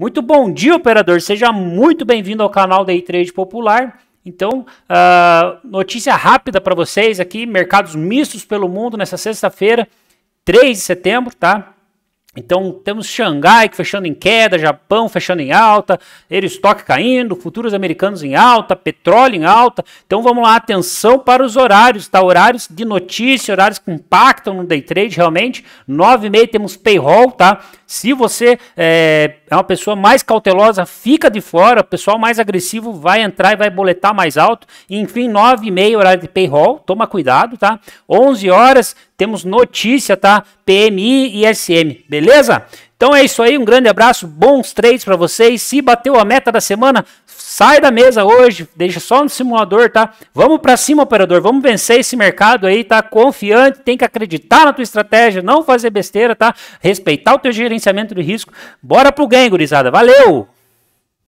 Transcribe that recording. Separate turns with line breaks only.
Muito bom dia, operador. Seja muito bem-vindo ao canal Day Trade Popular. Então, uh, notícia rápida para vocês aqui: mercados mistos pelo mundo nessa sexta-feira, 3 de setembro, tá? Então temos Xangai fechando em queda, Japão fechando em alta, estoque caindo, futuros americanos em alta, petróleo em alta. Então vamos lá, atenção para os horários, tá? Horários de notícia, horários que impactam no day trade realmente. 9 e meia temos payroll, tá? Se você é, é uma pessoa mais cautelosa, fica de fora. O pessoal mais agressivo vai entrar e vai boletar mais alto. enfim, 9 e meia horário de payroll, toma cuidado, tá? 11 horas temos notícia, tá? PMI e SM, beleza? Então é isso aí, um grande abraço, bons trades para vocês. Se bateu a meta da semana, sai da mesa hoje, deixa só no simulador, tá? Vamos para cima, operador, vamos vencer esse mercado aí, tá? Confiante, tem que acreditar na tua estratégia, não fazer besteira, tá? Respeitar o teu gerenciamento de risco. Bora pro ganho, gurizada. Valeu!